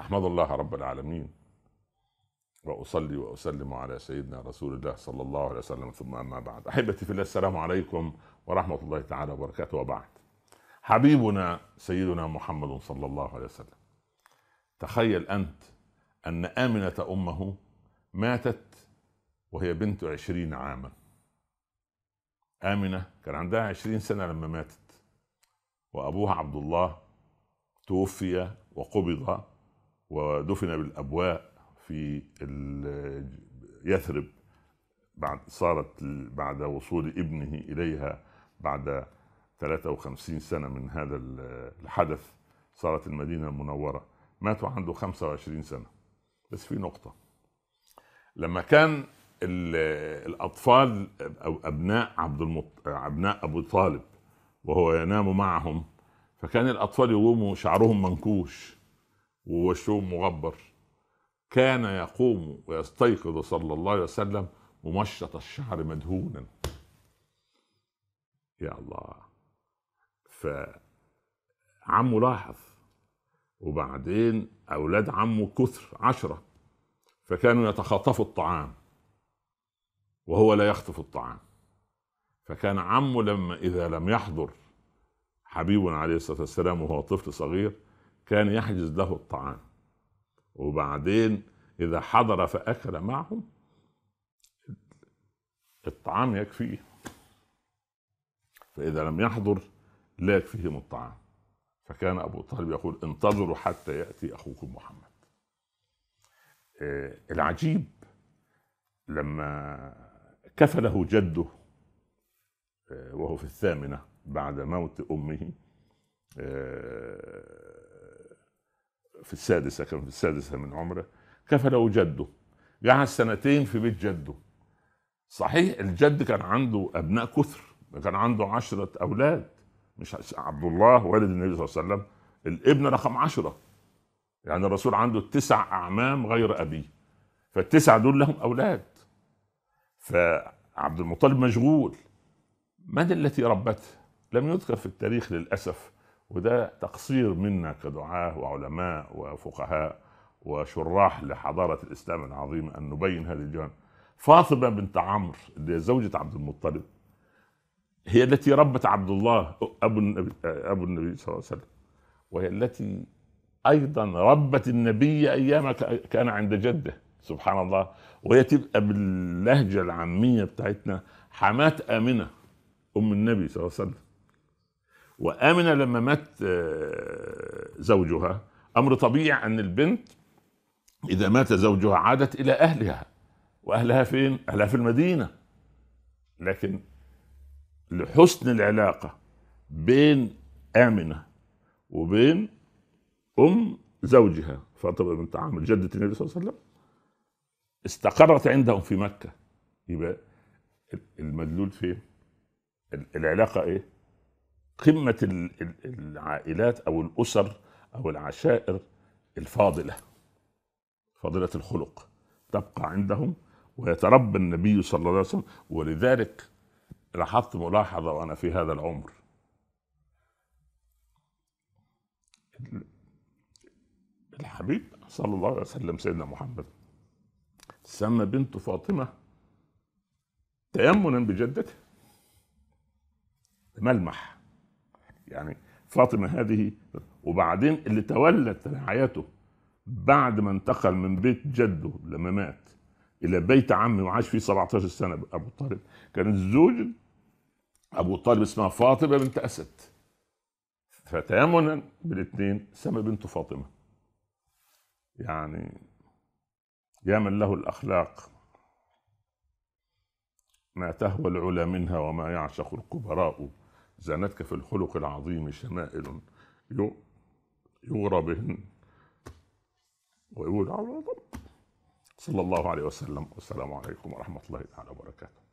احمد الله رب العالمين واصلي واسلم على سيدنا رسول الله صلى الله عليه وسلم ثم اما بعد احبتي في الله السلام عليكم ورحمه الله تعالى وبركاته وبعد حبيبنا سيدنا محمد صلى الله عليه وسلم تخيل انت ان امنه امه ماتت وهي بنت عشرين عاما امنه كان عندها عشرين سنه لما ماتت وابوها عبد الله توفي وقبض ودفن بالابواء في يثرب بعد صارت بعد وصول ابنه اليها بعد 53 سنه من هذا الحدث صارت المدينه المنوره ماتوا عنده 25 سنه بس في نقطه لما كان الاطفال او ابناء عبد المط... ابناء ابو طالب وهو ينام معهم فكان الاطفال يقوموا شعرهم منكوش ووشهم مغبر كان يقوم ويستيقظ صلى الله عليه وسلم ممشط الشعر مدهونا يا الله فعمه لاحظ وبعدين أولاد عمه كثر عشرة فكانوا يتخاطفوا الطعام وهو لا يخطف الطعام فكان عمه لما إذا لم يحضر حبيب عليه الصلاة والسلام وهو طفل صغير كان يحجز له الطعام وبعدين إذا حضر فأكل معهم الطعام يكفيه فإذا لم يحضر لا يكفيهم الطعام فكان أبو طالب يقول انتظروا حتى يأتي أخوكم محمد آه، العجيب لما كفله جده آه، وهو في الثامنة بعد موت أمه آه، في السادسه كان في السادسه من عمره كفله جده قعد سنتين في بيت جده صحيح الجد كان عنده ابناء كثر كان عنده عشرة اولاد مش عبد الله والد النبي صلى الله عليه وسلم الابن رقم عشرة يعني الرسول عنده تسع اعمام غير ابيه فالتسعه دول لهم اولاد فعبد المطلب مشغول من التي ربته لم يذكر في التاريخ للاسف وده تقصير منا كدعاة وعلماء وفقهاء وشراح لحضارة الإسلام العظيمة أن نبين هذه الجوانب فاطمة بنت عمرو اللي هي زوجة عبد المطلب هي التي ربت عبد الله أبو النبي, أبو النبي صلى الله عليه وسلم وهي التي أيضا ربت النبي أيام كان عند جده سبحان الله وهي تبقى باللهجة العامية بتاعتنا حماة آمنة أم النبي صلى الله عليه وسلم وآمنة لما مات آه، زوجها أمر طبيعي أن البنت إذا مات زوجها عادت إلى أهلها وأهلها فين؟ أهلها في المدينة لكن لحسن العلاقة بين آمنة وبين أم زوجها فاطمة بنت عامر جدة النبي صلى الله عليه وسلم استقرت عندهم في مكة يبقى المدلول فين؟ العلاقة إيه؟ قمه العائلات او الاسر او العشائر الفاضله فاضله الخلق تبقى عندهم ويتربى النبي صلى الله عليه وسلم ولذلك لاحظت ملاحظه وانا في هذا العمر الحبيب صلى الله عليه وسلم سيدنا محمد سمى بنت فاطمه تيمنا بجدته ملمح يعني فاطمه هذه وبعدين اللي تولت رعايته بعد ما انتقل من بيت جده لما مات الى بيت عمه وعاش فيه 17 سنه ابو طالب كانت زوج ابو طالب اسمها فاطمه بنت اسد فتيمنا بالاثنين سمى بنته فاطمه يعني يا من له الاخلاق ما تهوى العلا منها وما يعشق الكبراء زانتك في الخلق العظيم شمائل يغرى بهن ويقول صلى الله عليه وسلم والسلام عليكم ورحمة الله تعالى وبركاته